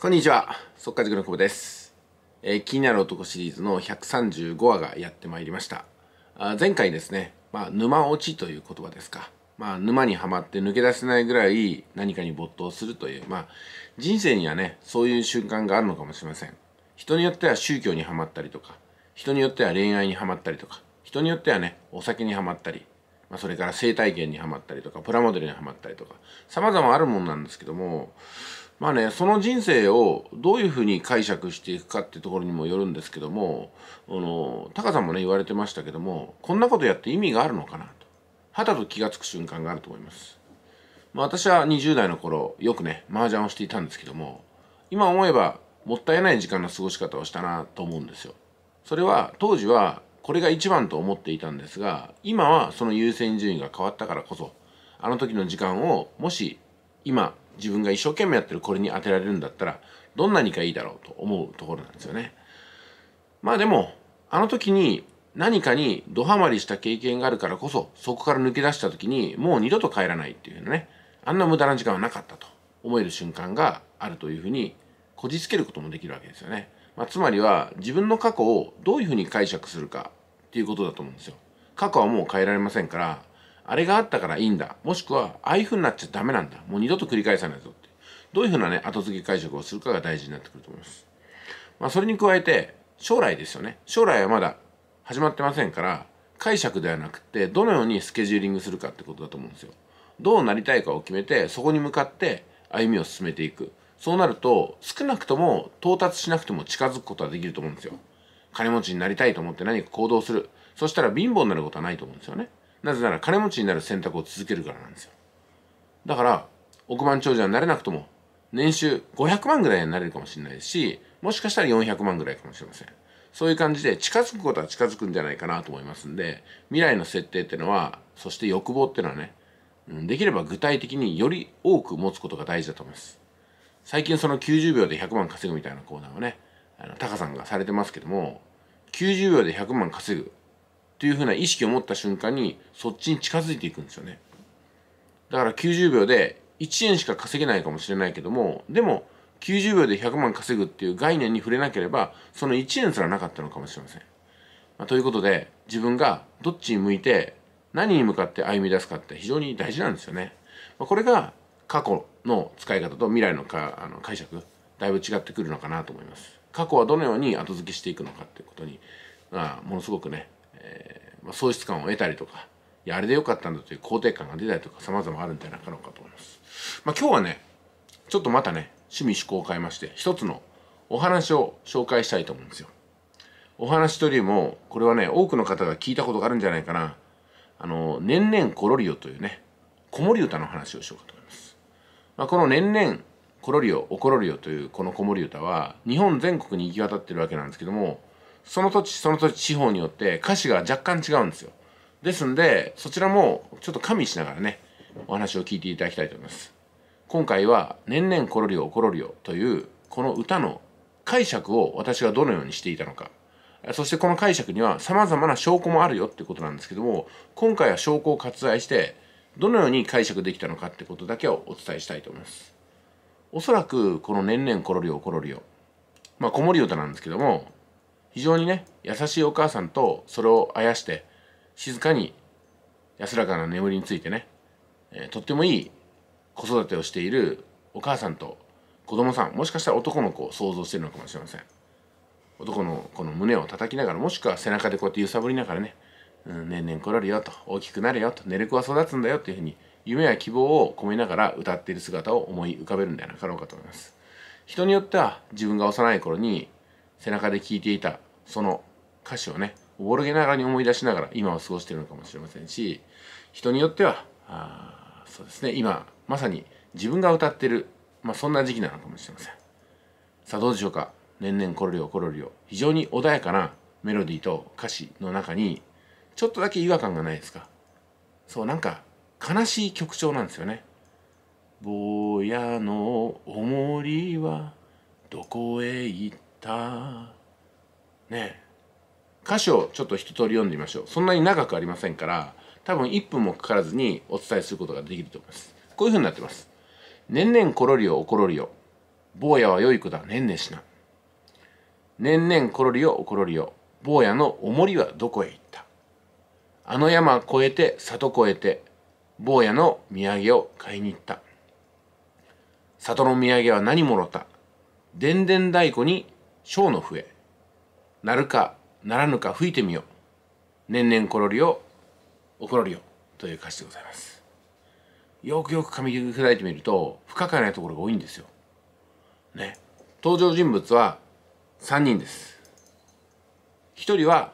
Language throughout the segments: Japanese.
こんにちは、速稼塾の久保です、えー、気になる男シリーズの135話がやってまいりました。あ前回ですね、まあ、沼落ちという言葉ですか。まあ、沼にはまって抜け出せないぐらい何かに没頭するという、まあ、人生にはね、そういう瞬間があるのかもしれません。人によっては宗教にはまったりとか、人によっては恋愛にはまったりとか、人によってはね、お酒にはまったり、まあ、それから生体験にはまったりとか、プラモデルにはまったりとか、様々あるもんなんですけども、まあね、その人生をどういうふうに解釈していくかってところにもよるんですけども、あの、タカさんもね、言われてましたけども、こんなことやって意味があるのかなと。肌と気がつく瞬間があると思います。まあ、私は20代の頃、よくね、麻雀をしていたんですけども、今思えば、もったいない時間の過ごし方をしたなと思うんですよ。それは、当時は、これが一番と思っていたんですが、今はその優先順位が変わったからこそ、あの時の時間を、もし、今、自分が一生懸命やってるこれに当てられるんだったら、どんなにかいいだろうと思うところなんですよね。まあでも、あの時に何かにドハマりした経験があるからこそ、そこから抜け出した時に、もう二度と帰らないっていうのね、あんな無駄な時間はなかったと思える瞬間があるというふうに、こじつけることもできるわけですよね。まあ、つまりは、自分の過去をどういうふうに解釈するかっていうことだと思うんですよ。過去はもう変えられませんから、あれがあったからいいんだ。もしくは、ああいう風になっちゃダメなんだ。もう二度と繰り返さないぞって。どういう風なね、後付け解釈をするかが大事になってくると思います。まあ、それに加えて、将来ですよね。将来はまだ始まってませんから、解釈ではなくて、どのようにスケジューリングするかってことだと思うんですよ。どうなりたいかを決めて、そこに向かって歩みを進めていく。そうなると、少なくとも到達しなくても近づくことはできると思うんですよ。金持ちになりたいと思って何か行動する。そしたら貧乏になることはないと思うんですよね。なぜなら金持ちになる選択を続けるからなんですよだから億万長者になれなくとも年収500万ぐらいになれるかもしれないしもしかしたら400万ぐらいかもしれませんそういう感じで近づくことは近づくんじゃないかなと思いますんで未来の設定っていうのはそして欲望っていうのはねできれば具体的により多く持つことが大事だと思います最近その90秒で100万稼ぐみたいなコーナーをねあのタカさんがされてますけども90秒で100万稼ぐというふうな意識を持った瞬間にそっちに近づいていくんですよねだから90秒で1円しか稼げないかもしれないけどもでも90秒で100万稼ぐっていう概念に触れなければその1円すらなかったのかもしれません、まあ、ということで自分がどっちに向いて何に向かって歩み出すかって非常に大事なんですよね、まあ、これが過去の使い方と未来のかあの解釈だいぶ違ってくるのかなと思います過去はどのように後付けしていくのかっていうことに、まあ、ものすごくねえー、まあ、喪失感を得たりとかいやあれでよかったんだという肯定感が出たりとか様々あるんじゃなかろうかと思います。まあ、今日はねちょっとまたね趣味趣向を変えまして一つのお話を紹介したいと思うんですよ。お話というよりもこれはね多くの方が聞いたことがあるんじゃないかなあの「年々コロリオ」というね子守歌の話をしようかと思います。まあ、この「年々コロリオ」「おコロリオ」というこの子守歌は日本全国に行き渡ってるわけなんですけどもその土地その土地地方によって歌詞が若干違うんですよですんでそちらもちょっと加味しながらねお話を聞いていただきたいと思います今回は「年々コロリオコロリオ」というこの歌の解釈を私がどのようにしていたのかそしてこの解釈には様々な証拠もあるよってことなんですけども今回は証拠を割愛してどのように解釈できたのかってことだけをお伝えしたいと思いますおそらくこの「年々コロリオコロリオ」まあ子守歌なんですけども非常にね優しいお母さんとそれをあやして静かに安らかな眠りについてね、えー、とってもいい子育てをしているお母さんと子供さんもしかしたら男の子を想像してるのかもしれません男の子の胸を叩きながらもしくは背中でこうやって揺さぶりながらね「うん、年々来られるよ」と「大きくなれよ」と「寝る子は育つんだよ」というふうに夢や希望を込めながら歌っている姿を思い浮かべるんではなかろうかと思います人によっては自分が幼い頃に背中で聞いていたその歌詞をねおぼろげながらに思い出しながら今を過ごしているのかもしれませんし人によってはあそうですね今まさに自分が歌ってる、まあ、そんな時期なのかもしれませんさあどうでしょうか年々コロリオコロリオ非常に穏やかなメロディーと歌詞の中にちょっとだけ違和感がないですかそうなんか悲しい曲調なんですよね坊やのおもりはどこへ行ったね歌詞をちょっと一通り読んでみましょうそんなに長くありませんから多分1分もかからずにお伝えすることができると思いますこういうふうになってます年々ころりをおるよ坊やは良い子だ年々しな年々ころりをおるよ坊やのおもりはどこへ行ったあの山越えて里越えて坊やの土産を買いに行った里の土産は何もろたでんでん太鼓に小の笛なるかならぬか吹いてみよう年々ころりをおころりよという歌詞でございますよくよく噛み砕いてみると不可解なところが多いんですよね登場人物は3人です1人は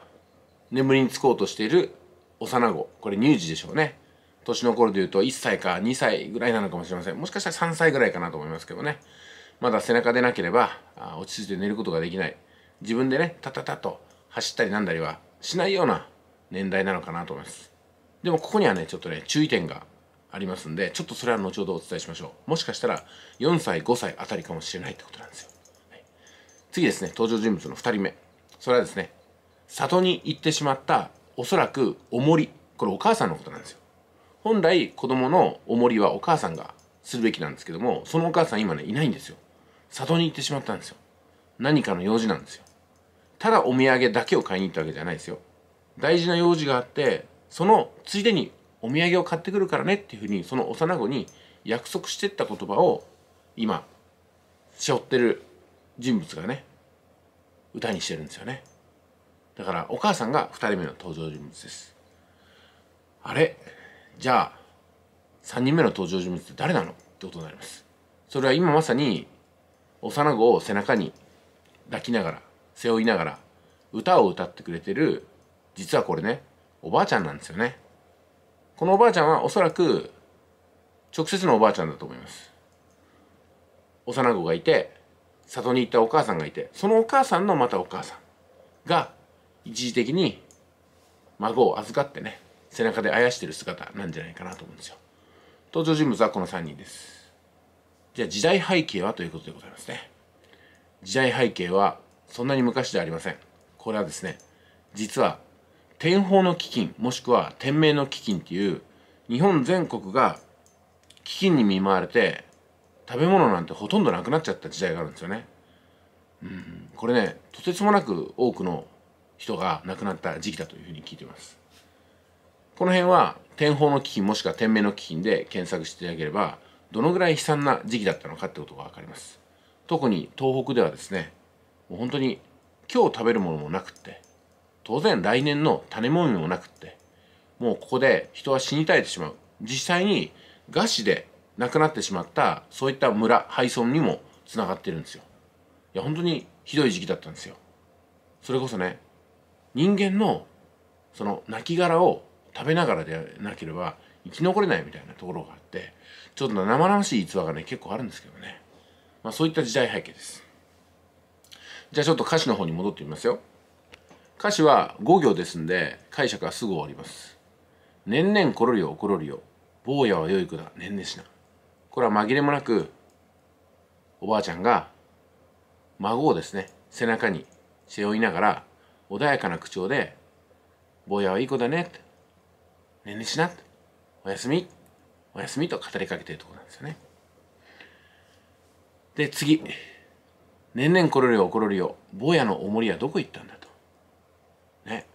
眠りにつこうとしている幼子これ乳児でしょうね年の頃で言うと1歳か2歳ぐらいなのかもしれませんもしかしたら3歳ぐらいかなと思いますけどねまだ背中でなければ落ち着いて寝ることができない自分でねタタタと走ったりなんだりはしないような年代なのかなと思いますでもここにはねちょっとね注意点がありますんでちょっとそれは後ほどお伝えしましょうもしかしたら4歳5歳あたりかもしれないってことなんですよ、はい、次ですね登場人物の2人目それはですね里に行ってしまったおそらくおもりこれお母さんのことなんですよ本来子供のおもりはお母さんがするべきなんですけどもそのお母さん今ねいないんですよ里に行ってしまったんですよ何かの用事なんですよただお土産だけを買いに行ったわけじゃないですよ大事な用事があってそのついでにお土産を買ってくるからねっていうふうにその幼子に約束してった言葉を今背負ってる人物がね歌にしてるんですよねだからお母さんが2人目の登場人物ですあれじゃあ3人目の登場人物って誰なのってことになりますそれは今まさに幼子を背中に抱きながら背負いながら歌を歌ってくれてる実はこれねおばあちゃんなんですよねこのおばあちゃんはおそらく直接のおばあちゃんだと思います幼子がいて里に行ったお母さんがいてそのお母さんのまたお母さんが一時的に孫を預かってね背中であやしてる姿なんじゃないかなと思うんですよ登場人物はこの3人ですじゃあ時代背景はということでございますね時代背景はそんなに昔ではありませんこれはですね実は天保の基金もしくは天明の基金っていう日本全国が基金に見舞われて食べ物なんてほとんどなくなっちゃった時代があるんですよね。うん、これねとてつもなく多くの人が亡くなった時期だというふうに聞いてます。この辺は天保の基金もしくは天明の基金で検索していただければどのぐらい悲惨な時期だったのかってことが分かります。特に東北ではですねもう本当に今日食べるものもなくって当然来年の種もみもなくってもうここで人は死に絶えてしまう実際に餓死で亡くなってしまったそういった村廃村にもつながってるんですよいや本当にひどい時期だったんですよそれこそね人間のその亡骸を食べながらでなければ生き残れないみたいなところがあってちょっと生々しい逸話がね結構あるんですけどねまあそういった時代背景ですじゃあちょっと歌詞の方に戻ってみますよ歌詞は5行ですんで解釈はすぐ終わります年々コロリよコロリよ坊やは良い子だ年々しなこれは紛れもなくおばあちゃんが孫をですね背中に背負いながら穏やかな口調で「坊やはいい子だね」って「ねんしな」って「おやすみ」「おやすみ」と語りかけてるとこなんですよね。で次年々これるよ怒れるよ坊やのおもりはどこ行ったんだとね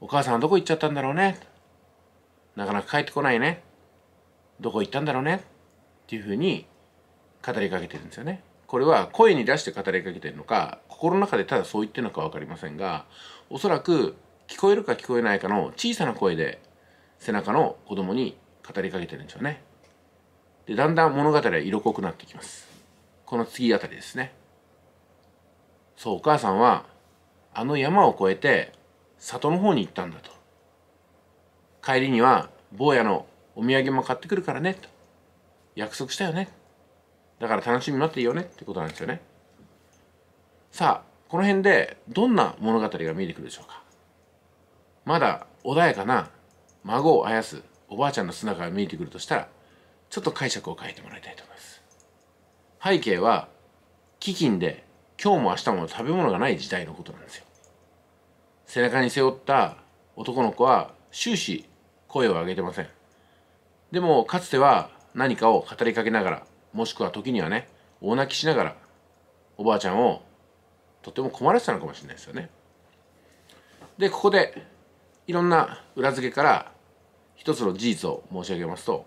お母さんはどこ行っちゃったんだろうねなかなか帰ってこないねどこ行ったんだろうねっていうふうに語りかけてるんですよねこれは声に出して語りかけてるのか心の中でただそう言ってるのか分かりませんがおそらく聞こえるか聞こえないかの小さな声で背中の子供に語りかけてるんでしょうねでだんだん物語は色濃くなってきますこの次あたりですねそうお母さんはあの山を越えて里の方に行ったんだと帰りには坊やのお土産も買ってくるからねと約束したよねだから楽しみに待っていいよねってことなんですよねさあこの辺でどんな物語が見えてくるでしょうかまだ穏やかな孫をあやすおばあちゃんの姿が見えてくるとしたらちょっと解釈を変えてもらいたいと思います背景は飢饉で今日も明日も食べ物がない時代のことなんですよ背中に背負った男の子は終始声を上げてませんでもかつては何かを語りかけながらもしくは時にはね大泣きしながらおばあちゃんをとても困らせたのかもしれないですよねでここでいろんな裏付けから一つの事実を申し上げますと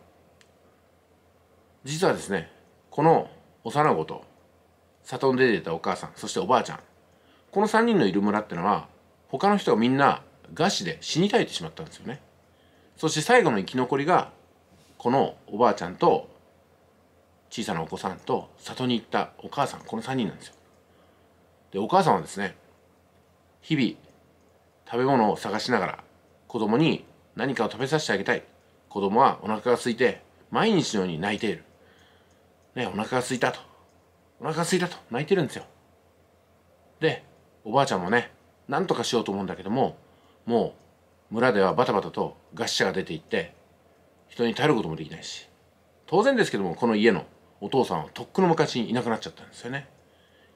実はですねこの幼子と里に出ていたお母さんそしておばあちゃんこの3人のいる村ってのは他の人がみんな餓死で死に絶えてしまったんですよねそして最後の生き残りがこのおばあちゃんと小さなお子さんと里に行ったお母さんこの3人なんですよでお母さんはですね日々食べ物を探しながら子供に何かを食べさせてあげたい子供はお腹が空いて毎日のように泣いている、ね、お腹が空いたとお腹すいたと泣いてるんですよ。で、おばあちゃんもね、なんとかしようと思うんだけども、もう村ではバタバタと餓死者が出ていって、人に頼ることもできないし、当然ですけども、この家のお父さんはとっくの昔にいなくなっちゃったんですよね。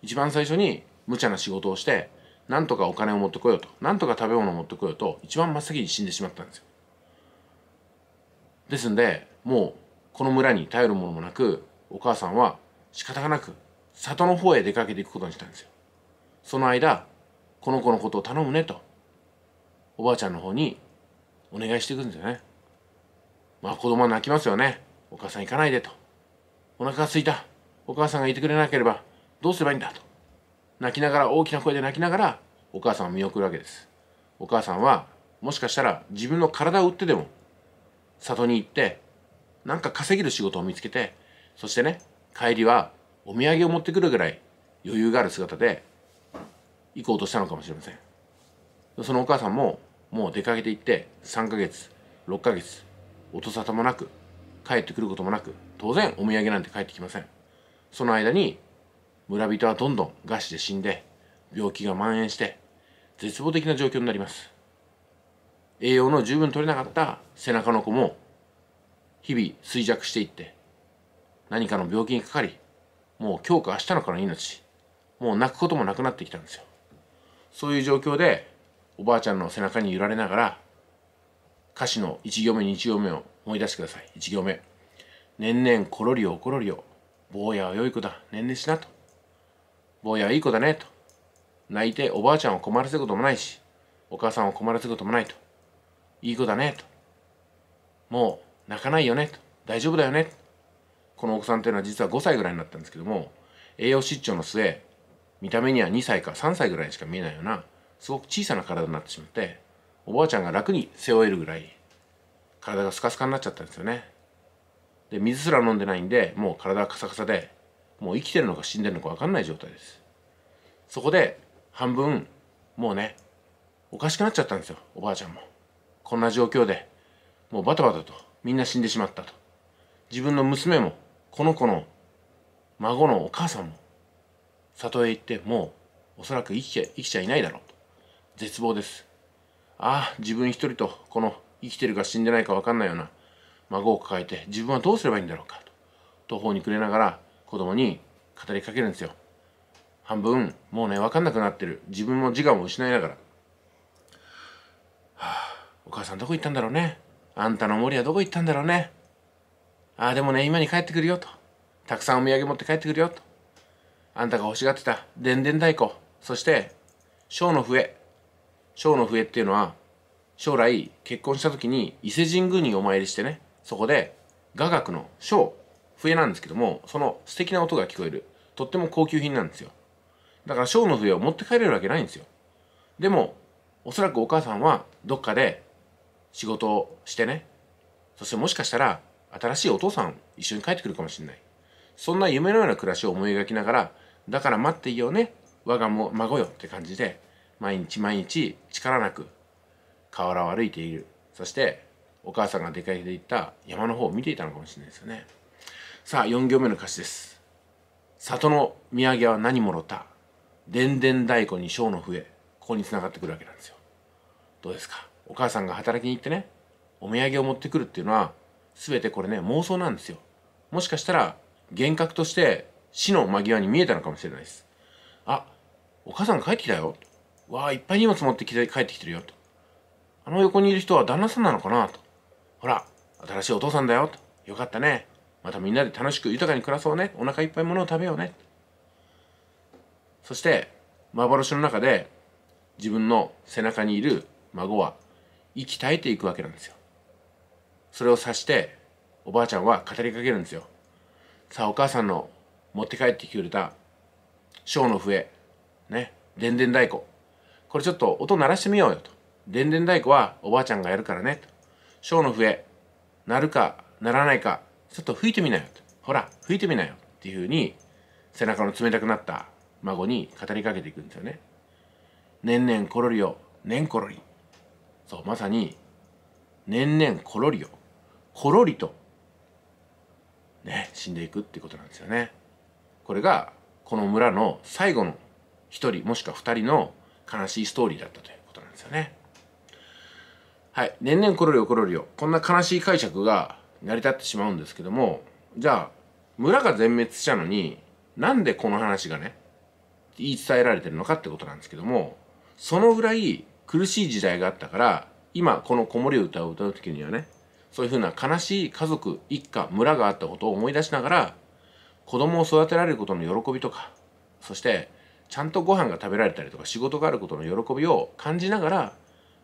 一番最初に無茶な仕事をして、なんとかお金を持ってこようと、なんとか食べ物を持ってこようと、一番真っ先に死んでしまったんですよ。ですんで、もうこの村に頼るものもなく、お母さんは仕方がなく里の方へ出かけていくことにしたんですよ。その間、この子のことを頼むねと、おばあちゃんの方にお願いしていくんですよね。まあ子供は泣きますよね。お母さん行かないでと。お腹がすいた。お母さんがいてくれなければどうすればいいんだと。泣きながら、大きな声で泣きながら、お母さんを見送るわけです。お母さんは、もしかしたら自分の体を売ってでも、里に行って、なんか稼げる仕事を見つけて、そしてね、帰りはお土産を持ってくるぐらい余裕がある姿で行こうとしたのかもしれませんそのお母さんももう出かけていって3ヶ月6ヶ月音沙汰もなく帰ってくることもなく当然お土産なんて帰ってきませんその間に村人はどんどん餓死で死んで病気が蔓延して絶望的な状況になります栄養の十分取れなかった背中の子も日々衰弱していって何かの病気にかかりもう今日か明日のから命もう泣くこともなくなってきたんですよそういう状況でおばあちゃんの背中に揺られながら歌詞の1行目2行目を思い出してください1行目「年々ころりよころりよ坊やは良い子だ年々しな」と「坊やはいい子だね」と泣いておばあちゃんを困らせることもないしお母さんを困らせることもないと「いい子だね」と「もう泣かないよね」と「大丈夫だよね」とこのお子さんっていうのは実は5歳ぐらいになったんですけども栄養失調の末見た目には2歳か3歳ぐらいしか見えないようなすごく小さな体になってしまっておばあちゃんが楽に背負えるぐらい体がスカスカになっちゃったんですよねで水すら飲んでないんでもう体はカサカサでもう生きてるのか死んでるのか分かんない状態ですそこで半分もうねおかしくなっちゃったんですよおばあちゃんもこんな状況でもうバタバタとみんな死んでしまったと自分の娘もこの子の孫のお母さんも里へ行ってもうおそらく生き生きちゃいないだろうと絶望ですああ自分一人とこの生きてるか死んでないか分かんないような孫を抱えて自分はどうすればいいんだろうかと途方に暮れながら子供に語りかけるんですよ半分もうね分かんなくなってる自分も自我も失いながら、はあ、お母さんどこ行ったんだろうねあんたの森はどこ行ったんだろうねああ、でもね、今に帰ってくるよと。たくさんお土産持って帰ってくるよと。あんたが欲しがってた、でんでん太鼓。そして、小の笛。小の笛っていうのは、将来結婚した時に伊勢神宮にお参りしてね、そこで雅楽の小、笛なんですけども、その素敵な音が聞こえる。とっても高級品なんですよ。だから小の笛を持って帰れるわけないんですよ。でも、おそらくお母さんはどっかで仕事をしてね、そしてもしかしたら新しいお父さん一緒に帰ってくるかもしれない。そんな夢のような暮らしを思い描きながら、だから待っていいよね、我が孫よって感じで、毎日毎日力なく河原を歩いている。そして、お母さんが出かけていった山の方を見ていたのかもしれないですよね。さあ、4行目の歌詞です。里の土産は何もろた。でんでん太鼓に小の笛。ここに繋がってくるわけなんですよ。どうですかお母さんが働きに行ってね、お土産を持ってくるっていうのは、全てこれね妄想なんですよもしかしたら幻覚として死の間際に見えたのかもしれないですあお母さん帰ってきたよわあいっぱい荷物持ってきて帰ってきてるよとあの横にいる人は旦那さんなのかなとほら新しいお父さんだよとよかったねまたみんなで楽しく豊かに暮らそうねお腹いっぱいものを食べようねそして幻の中で自分の背中にいる孫は息絶えていくわけなんですよそれを刺しておばあちゃんは語りかけるんですよさあお母さんの持って帰ってきてくれた小の笛ねでんでん太鼓これちょっと音鳴らしてみようよとでんでん太鼓はおばあちゃんがやるからねと小の笛鳴るか鳴らないかちょっと吹いてみなよとほら吹いてみなよっていうふうに背中の冷たくなった孫に語りかけていくんですよね年々ころりよ年ころりそうまさに年々ころりよほろりと、ね、死んでいくっていうことなんですよね。これがこの村の最後の一人もしくは二人の悲しいストーリーだったということなんですよね。はい。年々ころりよころりよ。こんな悲しい解釈が成り立ってしまうんですけども、じゃあ、村が全滅したのに、なんでこの話がね、言い伝えられてるのかってことなんですけども、そのぐらい苦しい時代があったから、今この子守歌を歌う時にはね、そういうふうな悲しい家族、一家、村があったことを思い出しながら、子供を育てられることの喜びとか、そしてちゃんとご飯が食べられたりとか仕事があることの喜びを感じながら、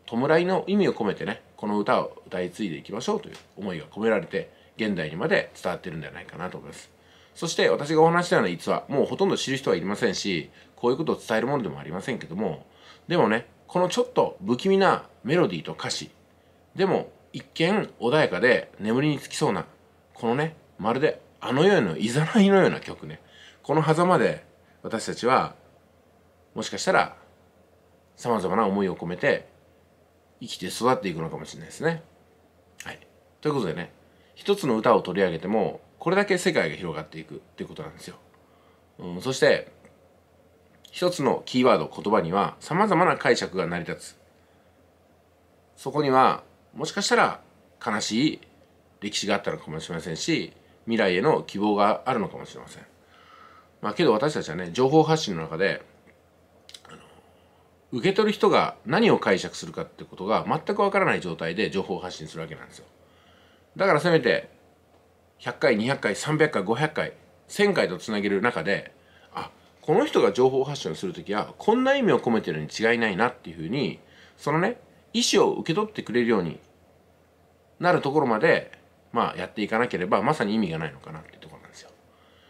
弔いの意味を込めてね、この歌を歌い継いでいきましょうという思いが込められて、現代にまで伝わってるんじゃないかなと思います。そして私がお話したような逸話、もうほとんど知る人はいりませんし、こういうことを伝えるものでもありませんけども、でもね、このちょっと不気味なメロディーと歌詞、でも一見穏やかで眠りにつきそうなこのねまるであの世のいざないのような曲ねこの狭間で私たちはもしかしたらさまざまな思いを込めて生きて育っていくのかもしれないですね。はい、ということでね一つの歌を取り上げてもこれだけ世界が広がっていくっていうことなんですよ。うん、そして一つのキーワード言葉にはさまざまな解釈が成り立つ。そこにはもしかしたら悲しい歴史があったのかもしれませんし未来への希望があるのかもしれません。まあ、けど私たちはね情報発信の中で受け取る人が何を解釈するかってことが全くわからない状態で情報発信するわけなんですよ。だからせめて100回200回300回500回1,000回とつなげる中であこの人が情報発信する時はこんな意味を込めてるに違いないなっていうふうにそのね意思を受け取ってくれるようになるところまで、まあ、やっていかなければまさに意味がないのかなっていうところなんですよ。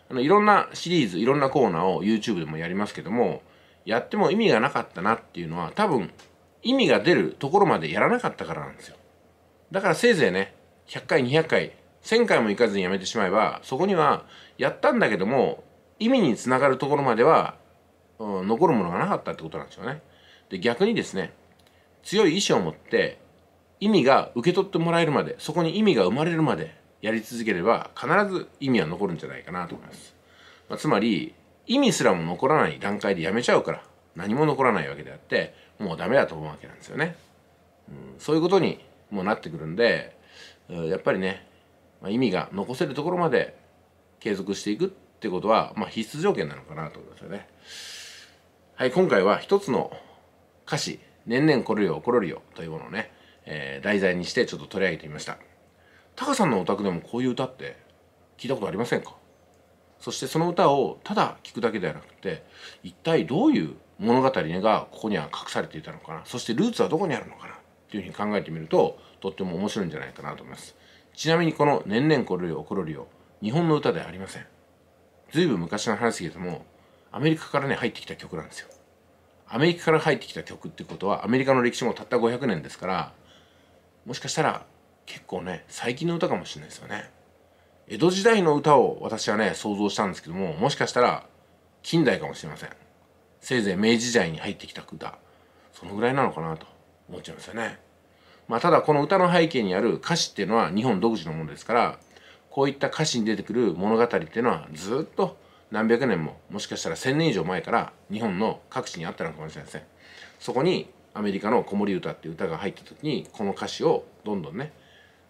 あのいろんなシリーズいろんなコーナーを YouTube でもやりますけどもやっても意味がなかったなっていうのは多分意味が出るところまでやらなかったからなんですよ。だからせいぜいね100回200回1000回も行かずにやめてしまえばそこにはやったんだけども意味につながるところまでは、うん、残るものがなかったってことなんですよね。で逆にですね強い意志を持って意味が受け取ってもらえるまでそこに意味が生まれるまでやり続ければ必ず意味は残るんじゃないかなと思います、まあ、つまり意味すらも残らない段階でやめちゃうから何も残らないわけであってもうダメだと思うわけなんですよね、うん、そういうことにもなってくるんでやっぱりね、まあ、意味が残せるところまで継続していくってことは、まあ、必須条件なのかなと思いますよねはい今回は一つの歌詞年々来るよ来るよというものをね、えー、題材にしてちょっと取り上げてみましたタカさんのお宅でもこういう歌って聞いたことありませんかそしてその歌をただ聴くだけではなくて一体どういう物語がここには隠されていたのかなそしてルーツはどこにあるのかなっていうふうに考えてみるととっても面白いんじゃないかなと思いますちなみにこの「年々来るよ怒るよ」日本の歌ではありませんずいぶん昔の話ですけどもアメリカからね入ってきた曲なんですよアメリカから入ってきた曲ってことはアメリカの歴史もたった500年ですからもしかしたら結構ね最近の歌かもしれないですよね江戸時代の歌を私はね想像したんですけどももしかしたら近代かもしれませんせいぜい明治時代に入ってきた歌そのぐらいなのかなと思っちゃいますよねまあただこの歌の背景にある歌詞っていうのは日本独自のものですからこういった歌詞に出てくる物語っていうのはずっと何百年ももしかしたら1,000年以上前から日本の各地にあったのかもしれませんそこにアメリカの「子守歌」っていう歌が入った時にこの歌詞をどんどんね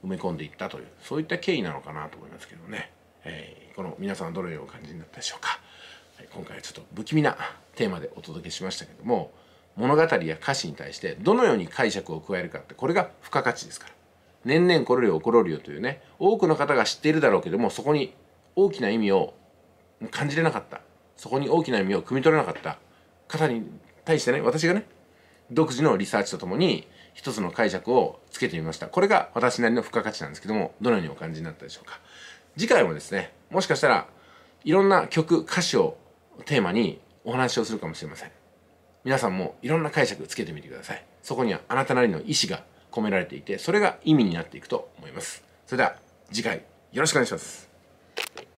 埋め込んでいったというそういった経緯なのかなと思いますけどね、えー、この皆さんはどのような感じになったでしょうか今回はちょっと不気味なテーマでお届けしましたけども物語や歌詞に対してどのように解釈を加えるかってこれが付加価値ですから年々これよころるよというね多くの方が知っているだろうけどもそこに大きな意味を感じれなかったそこに大きな意味を汲み取れなかった方に対してね私がね独自のリサーチとともに一つの解釈をつけてみましたこれが私なりの付加価値なんですけどもどのようにお感じになったでしょうか次回もですねもしかしたらいろんな曲歌詞をテーマにお話をするかもしれません皆さんもいろんな解釈つけてみてくださいそこにはあなたなりの意思が込められていてそれが意味になっていくと思いますそれでは次回よろしくお願いします